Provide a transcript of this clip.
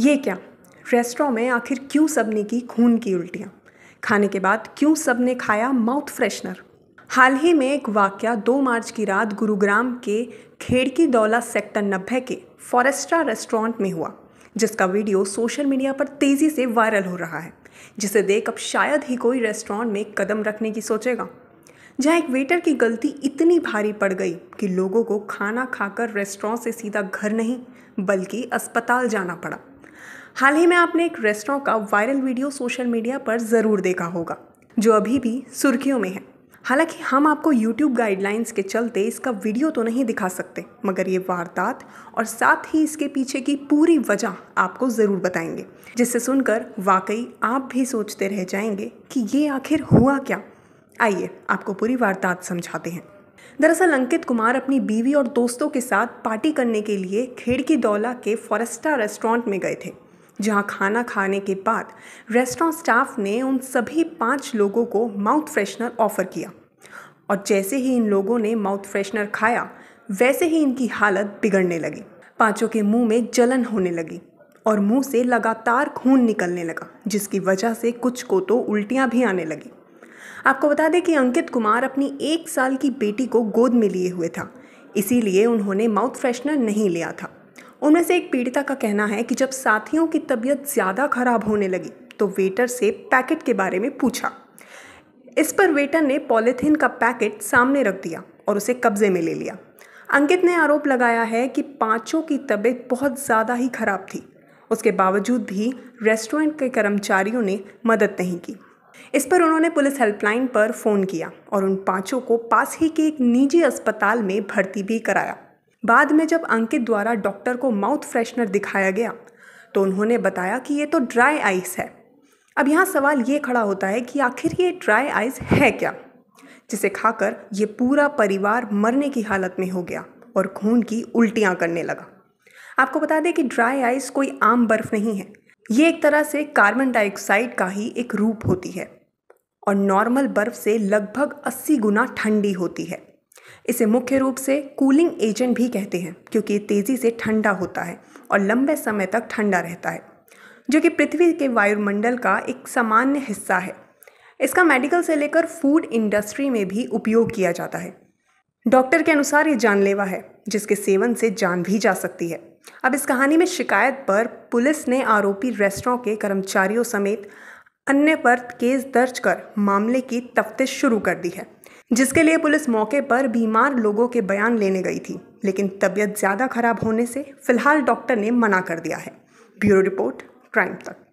ये क्या रेस्टोरों में आखिर क्यों सब ने की खून की उल्टियाँ खाने के बाद क्यों सब ने खाया माउथ फ्रेशनर हाल ही में एक वाक्य 2 मार्च की रात गुरुग्राम के खेड़की दौला सेक्टर नब्बे के फॉरेस्ट्रा रेस्टोरेंट में हुआ जिसका वीडियो सोशल मीडिया पर तेज़ी से वायरल हो रहा है जिसे देख अब शायद ही कोई रेस्टोरेंट में कदम रखने की सोचेगा जहाँ एक वेटर की गलती इतनी भारी पड़ गई कि लोगों को खाना खाकर रेस्टोरेंट से सीधा घर नहीं बल्कि अस्पताल जाना पड़ा हाल ही में आपने एक रेस्टोरेंट का वायरल वीडियो सोशल मीडिया पर ज़रूर देखा होगा जो अभी भी सुर्खियों में है हालांकि हम आपको YouTube गाइडलाइंस के चलते इसका वीडियो तो नहीं दिखा सकते मगर ये वारदात और साथ ही इसके पीछे की पूरी वजह आपको ज़रूर बताएंगे जिसे सुनकर वाकई आप भी सोचते रह जाएंगे कि ये आखिर हुआ क्या आइए आपको पूरी वारदात समझाते हैं दरअसल अंकित कुमार अपनी बीवी और दोस्तों के साथ पार्टी करने के लिए खेड़की दौला के फॉरेस्टा रेस्टोरेंट में गए थे जहां खाना खाने के बाद रेस्टोरेंट स्टाफ ने उन सभी पाँच लोगों को माउथ फ्रेशनर ऑफ़र किया और जैसे ही इन लोगों ने माउथ फ्रेशनर खाया वैसे ही इनकी हालत बिगड़ने लगी पाँचों के मुंह में जलन होने लगी और मुंह से लगातार खून निकलने लगा जिसकी वजह से कुछ को तो उल्टियाँ भी आने लगी आपको बता दें कि अंकित कुमार अपनी एक साल की बेटी को गोद में लिए हुए था इसीलिए उन्होंने माउथ फ्रेशनर नहीं लिया था उनमें से एक पीड़िता का कहना है कि जब साथियों की तबीयत ज़्यादा खराब होने लगी तो वेटर से पैकेट के बारे में पूछा इस पर वेटर ने पॉलीथीन का पैकेट सामने रख दिया और उसे कब्जे में ले लिया अंकित ने आरोप लगाया है कि पांचों की तबीयत बहुत ज़्यादा ही खराब थी उसके बावजूद भी रेस्टोरेंट के कर्मचारियों ने मदद नहीं की इस पर उन्होंने पुलिस हेल्पलाइन पर फ़ोन किया और उन पांचों को पास ही के एक निजी अस्पताल में भर्ती भी कराया बाद में जब अंकित द्वारा डॉक्टर को माउथ फ्रेशनर दिखाया गया तो उन्होंने बताया कि ये तो ड्राई आइस है अब यहाँ सवाल ये खड़ा होता है कि आखिर ये ड्राई आइस है क्या जिसे खाकर ये पूरा परिवार मरने की हालत में हो गया और खून की उल्टियाँ करने लगा आपको बता दें कि ड्राई आइस कोई आम बर्फ़ नहीं है ये एक तरह से कार्बन डाइऑक्साइड का ही एक रूप होती है और नॉर्मल बर्फ़ से लगभग 80 गुना ठंडी होती है इसे मुख्य रूप से कूलिंग एजेंट भी कहते हैं क्योंकि ये तेज़ी से ठंडा होता है और लंबे समय तक ठंडा रहता है जो कि पृथ्वी के वायुमंडल का एक सामान्य हिस्सा है इसका मेडिकल से लेकर फूड इंडस्ट्री में भी उपयोग किया जाता है डॉक्टर के अनुसार ये जानलेवा है जिसके सेवन से जान भी जा सकती है अब इस कहानी में शिकायत पर पुलिस ने आरोपी रेस्टोरों के कर्मचारियों समेत अन्य पर केस दर्ज कर मामले की तफ्तीश शुरू कर दी है जिसके लिए पुलिस मौके पर बीमार लोगों के बयान लेने गई थी लेकिन तबीयत ज़्यादा खराब होने से फिलहाल डॉक्टर ने मना कर दिया है ब्यूरो रिपोर्ट क्राइम तक